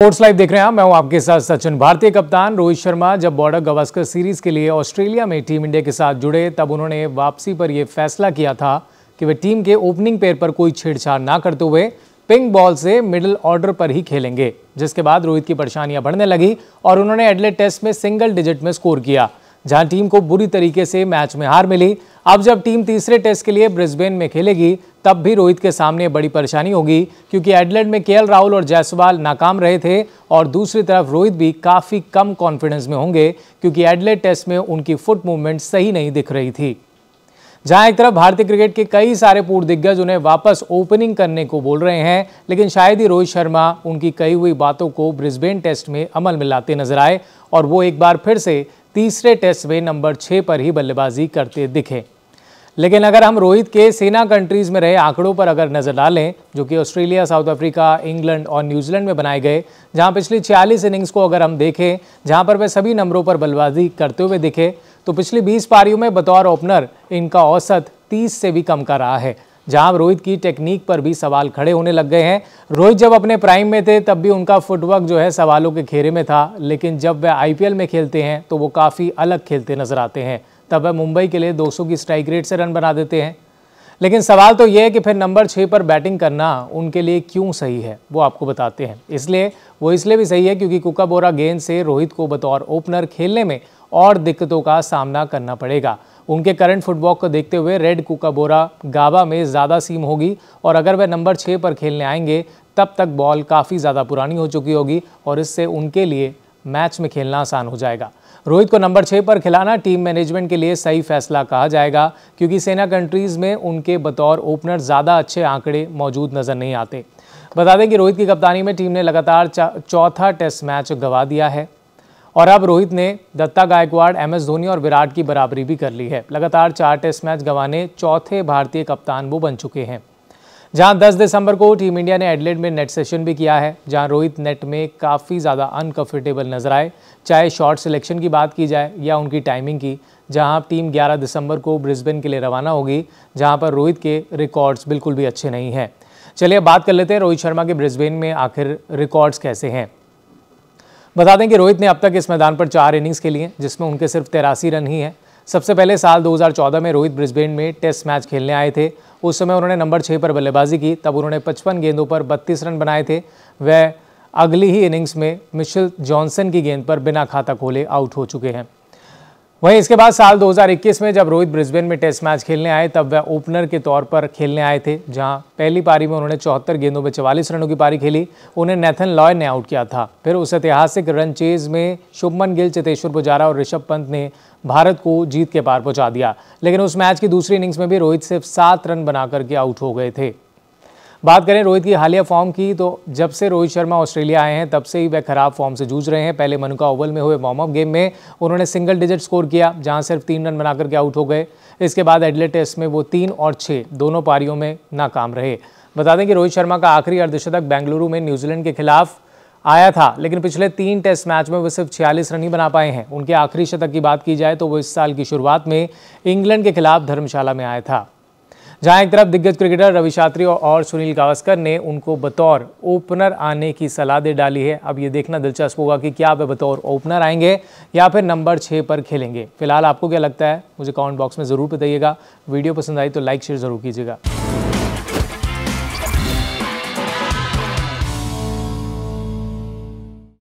sports live देख रहे हैं मैं हूं आपके साथ सचिन भारतीय कप्तान रोहित शर्मा जब बॉर्डर गवास्कर सीरीज के लिए ऑस्ट्रेलिया में टीम इंडिया के साथ जुड़े तब उन्होंने वापसी पर यह फैसला किया था कि वे टीम के ओपनिंग पेयर पर कोई छेड़छाड़ ना करते हुए पिंक बॉल से मिडिल ऑर्डर पर ही खेलेंगे जिसके बाद रोहित की परेशानियां बढ़ने लगी और उन्होंने एडलेट टेस्ट में सिंगल डिजिट में स्कोर किया जहां टीम को बुरी तरीके से मैच में हार मिली अब जब टीम तीसरे टेस्ट के लिए ब्रिस्बेन में खेलेगी तब भी रोहित के सामने बड़ी परेशानी होगी क्योंकि एडलैंड में केएल राहुल और जायसवाल नाकाम रहे थे और दूसरी तरफ रोहित भी काफ़ी कम कॉन्फिडेंस में होंगे क्योंकि एडलेट टेस्ट में उनकी फुट मूवमेंट सही नहीं दिख रही थी जहां एक तरफ भारतीय क्रिकेट के कई सारे पूर्व दिग्गज उन्हें वापस ओपनिंग करने को बोल रहे हैं लेकिन शायद ही रोहित शर्मा उनकी कही हुई बातों को ब्रिस्बेन टेस्ट में अमल में लाते नजर आए और वो एक बार फिर से तीसरे टेस्ट में नंबर छः पर ही बल्लेबाजी करते दिखे लेकिन अगर हम रोहित के सेना कंट्रीज़ में रहे आंकड़ों पर अगर नज़र डालें जो कि ऑस्ट्रेलिया साउथ अफ्रीका इंग्लैंड और न्यूजीलैंड में बनाए गए जहां पिछली 46 इनिंग्स को अगर हम देखें जहां पर वे सभी नंबरों पर बल्लेबाजी करते हुए दिखे तो पिछली 20 पारियों में बतौर ओपनर इनका औसत 30 से भी कम का रहा है जहां रोहित की टेक्निक पर भी सवाल खड़े होने लग गए हैं रोहित जब अपने प्राइम में थे तब भी उनका फुटवर्क जो है सवालों के घेरे में था लेकिन जब वह आई में खेलते हैं तो वो काफ़ी अलग खेलते नजर आते हैं तब वह मुंबई के लिए 200 की स्ट्राइक रेट से रन बना देते हैं लेकिन सवाल तो यह है कि फिर नंबर छः पर बैटिंग करना उनके लिए क्यों सही है वो आपको बताते हैं इसलिए वो इसलिए भी सही है क्योंकि कुका बोरा गेंद से रोहित को बतौर ओपनर खेलने में और दिक्कतों का सामना करना पड़ेगा उनके करंट फुटबॉल को देखते हुए रेड कुकाबोरा गाबा में ज़्यादा सीम होगी और अगर वह नंबर छः पर खेलने आएंगे तब तक बॉल काफ़ी ज़्यादा पुरानी हो चुकी होगी और इससे उनके लिए मैच में खेलना आसान हो जाएगा रोहित को नंबर छः पर खिलाना टीम मैनेजमेंट के लिए सही फैसला कहा जाएगा क्योंकि सेना कंट्रीज़ में उनके बतौर ओपनर ज़्यादा अच्छे आंकड़े मौजूद नज़र नहीं आते बता दें कि रोहित की कप्तानी में टीम ने लगातार चौथा टेस्ट मैच गंवा दिया है और अब रोहित ने दत्ता गायकवाड़ एम एस धोनी और विराट की बराबरी भी कर ली है लगातार चार टेस्ट मैच गंवाने चौथे भारतीय कप्तान वो बन चुके हैं जहां 10 दिसंबर को टीम इंडिया ने एडलेट में नेट सेशन भी किया है जहां रोहित नेट में काफ़ी ज़्यादा अनकम्फर्टेबल नजर आए चाहे शॉर्ट सिलेक्शन की बात की जाए या उनकी टाइमिंग की जहां टीम 11 दिसंबर को ब्रिस्बेन के लिए रवाना होगी जहां पर रोहित के रिकॉर्ड्स बिल्कुल भी अच्छे नहीं हैं चलिए बात कर लेते हैं रोहित शर्मा के ब्रिस्बेन में आखिर रिकॉर्ड्स कैसे हैं बता दें कि रोहित ने अब तक इस मैदान पर चार इनिंग्स खेली हैं जिसमें उनके सिर्फ तेरासी रन ही हैं सबसे पहले साल 2014 में रोहित ब्रिस्बेन में टेस्ट मैच खेलने आए थे उस समय उन्होंने नंबर छः पर बल्लेबाजी की तब उन्होंने 55 गेंदों पर 32 रन बनाए थे वह अगली ही इनिंग्स में मिशेल जॉनसन की गेंद पर बिना खाता खोले आउट हो चुके हैं वहीं इसके बाद साल 2021 में जब रोहित ब्रिस्बेन में टेस्ट मैच खेलने आए तब वह ओपनर के तौर पर खेलने आए थे जहां पहली पारी में उन्होंने चौहत्तर गेंदों में चवालीस रनों की पारी खेली उन्हें नेथन लॉय ने आउट किया था फिर उस ऐतिहासिक रन चेज में शुभमन गिल चेतेश्वर पुजारा और ऋषभ पंत ने भारत को जीत के पार पहुंचा दिया लेकिन उस मैच की दूसरी इनिंग्स में भी रोहित सिर्फ सात रन बनाकर के आउट हो गए थे बात करें रोहित की हालिया फॉर्म की तो जब से रोहित शर्मा ऑस्ट्रेलिया आए हैं तब से ही वह खराब फॉर्म से जूझ रहे हैं पहले मनुका ओवल में हुए वार्म अप गेम में उन्होंने सिंगल डिजिट स्कोर किया जहां सिर्फ तीन रन बनाकर के आउट हो गए इसके बाद एडले टेस्ट में वो तीन और छः दोनों पारियों में नाकाम रहे बता दें कि रोहित शर्मा का आखिरी अर्धशतक बेंगलुरु में न्यूजीलैंड के खिलाफ आया था लेकिन पिछले तीन टेस्ट मैच में वो सिर्फ छियालीस रन ही बना पाए हैं उनके आखिरी शतक की बात की जाए तो वो इस साल की शुरुआत में इंग्लैंड के खिलाफ धर्मशाला में आया था जहां एक तरफ दिग्गज क्रिकेटर रवि शास्त्री और सुनील गावस्कर ने उनको बतौर ओपनर आने की सलाह दे डाली है अब ये देखना दिलचस्प होगा कि क्या वे बतौर ओपनर आएंगे या फिर नंबर छः पर खेलेंगे फिलहाल आपको क्या लगता है मुझे कमेंट बॉक्स में ज़रूर बताइएगा वीडियो पसंद आई तो लाइक शेयर ज़रूर कीजिएगा